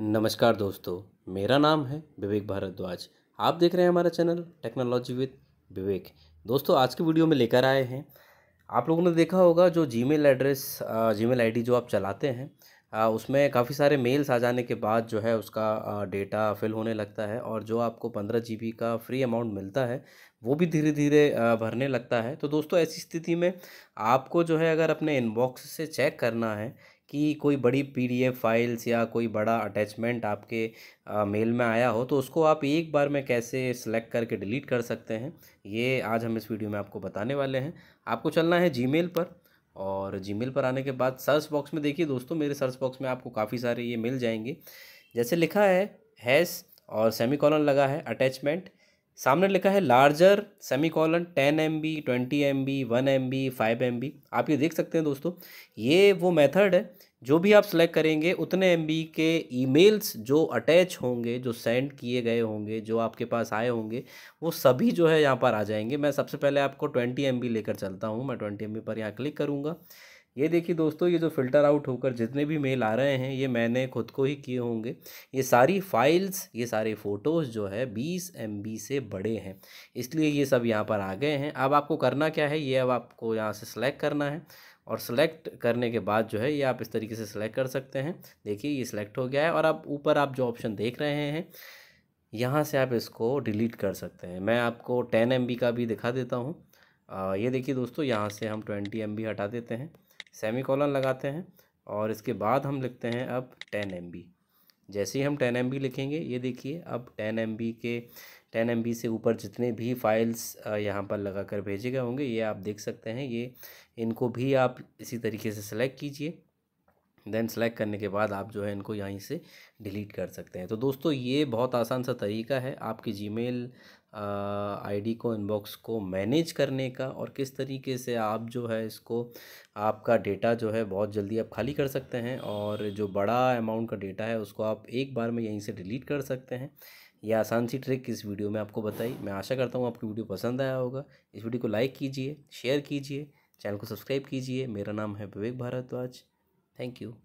नमस्कार दोस्तों मेरा नाम है विवेक भारद्वाज आप देख रहे हैं हमारा चैनल टेक्नोलॉजी विद विवेक दोस्तों आज के वीडियो में लेकर आए हैं आप लोगों ने देखा होगा जो जीमेल एड्रेस जीमेल आईडी जो आप चलाते हैं उसमें काफ़ी सारे मेल्स आ जाने के बाद जो है उसका डेटा फिल होने लगता है और जो आपको पंद्रह जी का फ्री अमाउंट मिलता है वो भी धीरे धीरे भरने लगता है तो दोस्तों ऐसी स्थिति में आपको जो है अगर अपने इनबॉक्स से चेक करना है कि कोई बड़ी पीडीएफ फाइल्स या कोई बड़ा अटैचमेंट आपके आ, मेल में आया हो तो उसको आप एक बार में कैसे सिलेक्ट करके डिलीट कर सकते हैं ये आज हम इस वीडियो में आपको बताने वाले हैं आपको चलना है जीमेल पर और जीमेल पर आने के बाद सर्च बॉक्स में देखिए दोस्तों मेरे सर्च बॉक्स में आपको काफ़ी सारे ये मिल जाएंगे जैसे लिखा है हैस और सेमी कॉलन लगा है अटैचमेंट सामने लिखा है larger semicolon ten M B twenty M B one M B five M B आप ये देख सकते हैं दोस्तों ये वो मेथड है जो भी आप सेलेक्ट करेंगे उतने एम बी के ईमेल्स जो अटैच होंगे जो सेंड किए गए होंगे जो आपके पास आए होंगे वो सभी जो है यहाँ पर आ जाएंगे मैं सबसे पहले आपको ट्वेंटी एम बी लेकर चलता हूँ मैं ट्वेंटी एम बी पर यहाँ क्लिक करूँगा ये देखिए दोस्तों ये जो फ़िल्टर आउट होकर जितने भी मेल आ रहे हैं ये मैंने खुद को ही किए होंगे ये सारी फाइल्स ये सारे फ़ोटोज़ जो है बीस एम से बड़े हैं इसलिए ये सब यहाँ पर आ गए हैं अब आपको करना क्या है ये अब आपको यहाँ से सिलेक्ट करना है और सेलेक्ट करने के बाद जो है ये आप इस तरीके से सिलेक्ट कर सकते हैं देखिए ये सिलेक्ट हो गया है और अब ऊपर आप जो ऑप्शन देख रहे हैं यहाँ से आप इसको डिलीट कर सकते हैं मैं आपको टेन एम का भी दिखा देता हूँ ये देखिए दोस्तों यहाँ से हम ट्वेंटी एम हटा देते हैं सेमी कॉलन लगाते हैं और इसके बाद हम लिखते हैं अब टेन एम जैसे ही हम टेन एम लिखेंगे ये देखिए अब टेन एम के टेन एम से ऊपर जितने भी फाइल्स यहाँ पर लगा कर भेजे गए होंगे ये आप देख सकते हैं ये इनको भी आप इसी तरीके से सेलेक्ट कीजिए देन सेलेक्ट करने के बाद आप जो है इनको यहीं से डिलीट कर सकते हैं तो दोस्तों ये बहुत आसान सा तरीका है आपकी जीमेल आईडी को इनबॉक्स को मैनेज करने का और किस तरीके से आप जो है इसको आपका डेटा जो है बहुत जल्दी आप खाली कर सकते हैं और जो बड़ा अमाउंट का डेटा है उसको आप एक बार में यहीं से डिलीट कर सकते हैं यह आसान सी ट्रिक इस वीडियो में आपको बताई मैं आशा करता हूँ आपकी वीडियो पसंद आया होगा इस वीडियो को लाइक कीजिए शेयर कीजिए चैनल को सब्सक्राइब कीजिए मेरा नाम है विवेक भारद्वाज Thank you.